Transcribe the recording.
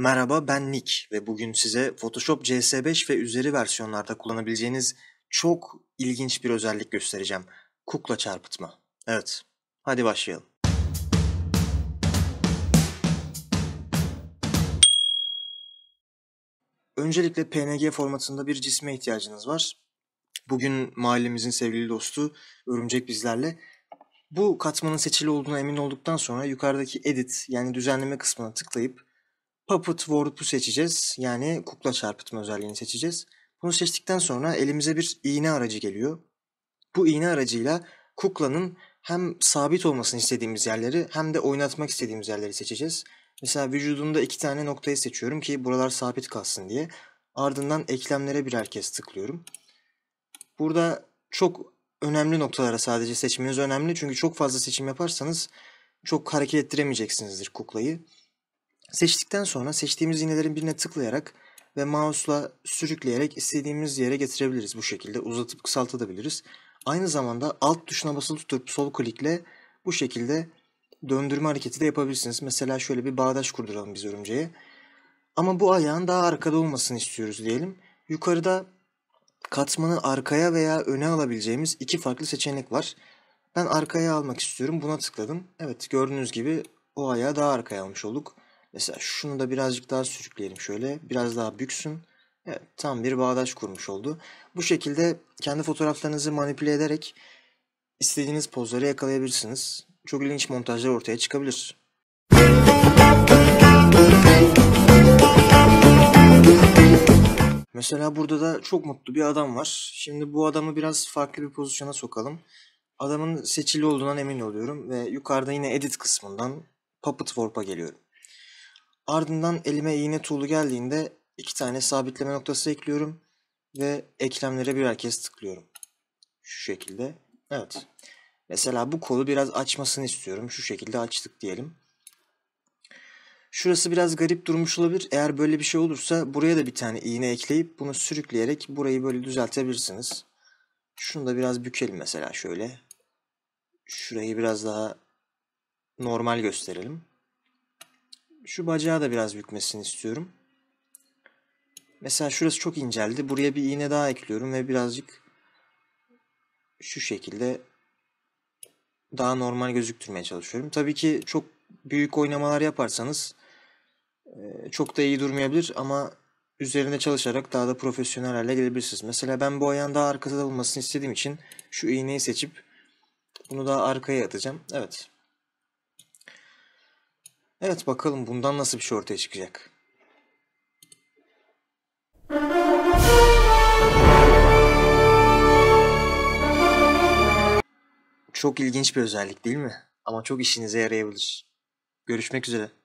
Merhaba ben Nick ve bugün size Photoshop CS5 ve üzeri versiyonlarda kullanabileceğiniz çok ilginç bir özellik göstereceğim. Kukla çarpıtma. Evet, hadi başlayalım. Öncelikle PNG formatında bir cisme ihtiyacınız var. Bugün mahallemizin sevgili dostu Örümcek bizlerle. Bu katmanın seçili olduğuna emin olduktan sonra yukarıdaki Edit yani düzenleme kısmına tıklayıp Puppet Warp'u seçeceğiz. Yani kukla çarpıtma özelliğini seçeceğiz. Bunu seçtikten sonra elimize bir iğne aracı geliyor. Bu iğne aracıyla kuklanın hem sabit olmasını istediğimiz yerleri hem de oynatmak istediğimiz yerleri seçeceğiz. Mesela vücudumda iki tane noktayı seçiyorum ki buralar sabit kalsın diye. Ardından eklemlere birer kez tıklıyorum. Burada çok önemli noktalara sadece seçmeniz önemli. Çünkü çok fazla seçim yaparsanız çok hareket ettiremeyeceksinizdir kuklayı. Seçtikten sonra seçtiğimiz iğnelerin birine tıklayarak ve mouse'la sürükleyerek istediğimiz yere getirebiliriz bu şekilde. Uzatıp kısaltabiliriz. Aynı zamanda alt tuşuna basılı tutup sol klikle bu şekilde döndürme hareketi de yapabilirsiniz. Mesela şöyle bir bağdaş kurduralım biz örümceğe. Ama bu ayağın daha arkada olmasını istiyoruz diyelim. Yukarıda katmanı arkaya veya öne alabileceğimiz iki farklı seçenek var. Ben arkaya almak istiyorum. Buna tıkladım. Evet gördüğünüz gibi o ayağı daha arkaya almış olduk. Mesela şunu da birazcık daha sürükleyelim şöyle. Biraz daha büksün. Evet, tam bir bağdaş kurmuş oldu. Bu şekilde kendi fotoğraflarınızı manipüle ederek istediğiniz pozları yakalayabilirsiniz. Çok ilginç montajlar ortaya çıkabilir. Mesela burada da çok mutlu bir adam var. Şimdi bu adamı biraz farklı bir pozisyona sokalım. Adamın seçili olduğundan emin oluyorum ve yukarıda yine edit kısmından Puppet Warp'a geliyorum. Ardından elime iğne tuğlu geldiğinde iki tane sabitleme noktası ekliyorum ve eklemlere birer kez tıklıyorum. Şu şekilde. Evet. Mesela bu kolu biraz açmasını istiyorum. Şu şekilde açtık diyelim. Şurası biraz garip durmuş olabilir. Eğer böyle bir şey olursa buraya da bir tane iğne ekleyip bunu sürükleyerek burayı böyle düzeltebilirsiniz. Şunu da biraz bükelim mesela şöyle. Şurayı biraz daha normal gösterelim şu bacağı da biraz bükmesini istiyorum. Mesela şurası çok inceldi. Buraya bir iğne daha ekliyorum ve birazcık şu şekilde daha normal gözüktürmeye çalışıyorum. Tabii ki çok büyük oynamalar yaparsanız e, çok da iyi durmayabilir ama üzerine çalışarak daha da profesyonel hale gelebilirsiniz. Mesela ben bu ayağın daha arkada bulmasını istediğim için şu iğneyi seçip bunu daha arkaya atacağım. Evet. Evet bakalım bundan nasıl bir şey ortaya çıkacak. Çok ilginç bir özellik değil mi? Ama çok işinize yarayabilir. Görüşmek üzere.